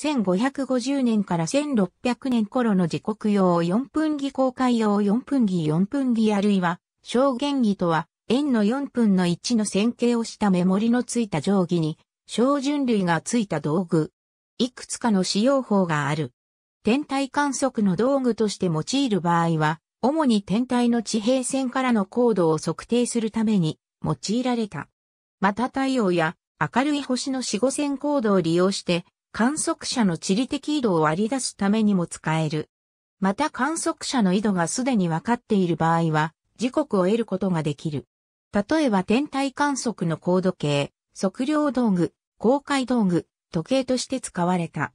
1550年から1600年頃の時刻用4分儀公開用4分儀4分儀あるいは、小弦儀とは、円の4分の1の線形をした目盛りのついた定規に、小順類がついた道具。いくつかの使用法がある。天体観測の道具として用いる場合は、主に天体の地平線からの高度を測定するために用いられた。また太陽や明るい星の四五線高度を利用して観測者の地理的緯度を割り出すためにも使える。また観測者の緯度がすでに分かっている場合は、時刻を得ることができる。例えば天体観測の高度計、測量道具、公開道具、時計として使われた。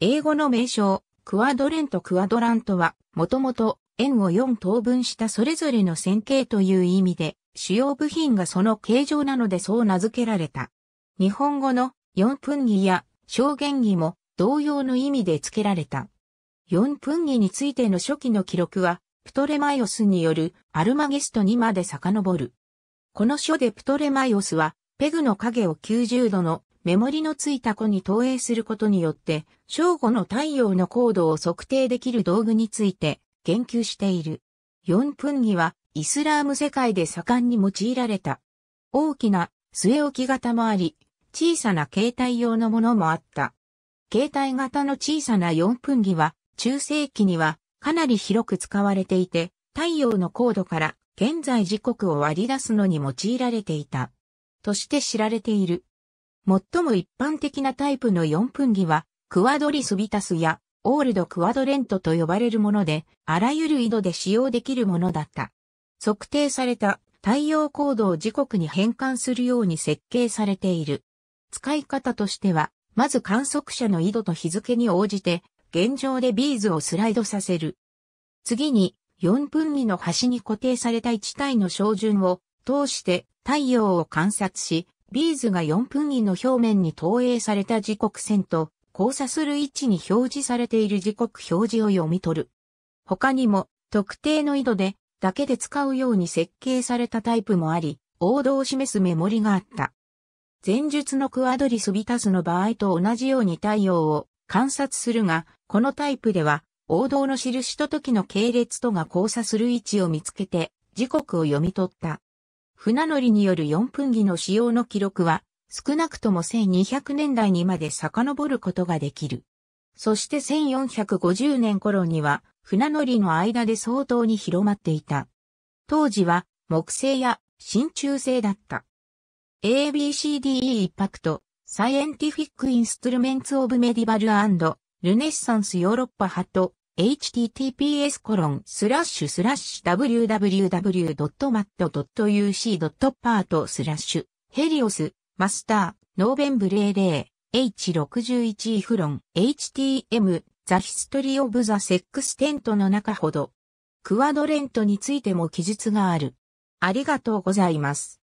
英語の名称、クワドレントクワドラントは、もともと円を4等分したそれぞれの線形という意味で、主要部品がその形状なのでそう名付けられた。日本語の4分儀や証言義も同様の意味で付けられた。四分義についての初期の記録は、プトレマイオスによるアルマゲストにまで遡る。この書でプトレマイオスは、ペグの影を90度の目盛りのついた子に投影することによって、正午の太陽の高度を測定できる道具について言及している。四分儀はイスラーム世界で盛んに用いられた。大きな末置き型もあり、小さな携帯用のものもあった。携帯型の小さな4分儀は、中世紀にはかなり広く使われていて、太陽の高度から現在時刻を割り出すのに用いられていた。として知られている。最も一般的なタイプの4分儀は、クワドリスビタスやオールドクワドレントと呼ばれるもので、あらゆる緯度で使用できるものだった。測定された太陽高度を時刻に変換するように設計されている。使い方としては、まず観測者の緯度と日付に応じて、現状でビーズをスライドさせる。次に、4分位の端に固定された1体の照準を通して太陽を観察し、ビーズが4分位の表面に投影された時刻線と交差する位置に表示されている時刻表示を読み取る。他にも特定の緯度でだけで使うように設計されたタイプもあり、王道を示すメモリがあった。前述のクアドリスビタスの場合と同じように太陽を観察するが、このタイプでは、王道の印と時の系列とが交差する位置を見つけて、時刻を読み取った。船乗りによる4分儀の使用の記録は、少なくとも1200年代にまで遡ることができる。そして1450年頃には、船乗りの間で相当に広まっていた。当時は、木星や真鍮星だった。ABCDE イパクト、サイエンティフィックインストゥルメンツオブメディバルルネッサンスヨーロッパ派と https コロンスラッシュスラッシュ www.mat.uc.part スラッシュヘリオスマスターノーベンブレーレー H61 イフロン HTM ザヒストリオブザセックステントの中ほどクワドレントについても記述がある。ありがとうございます。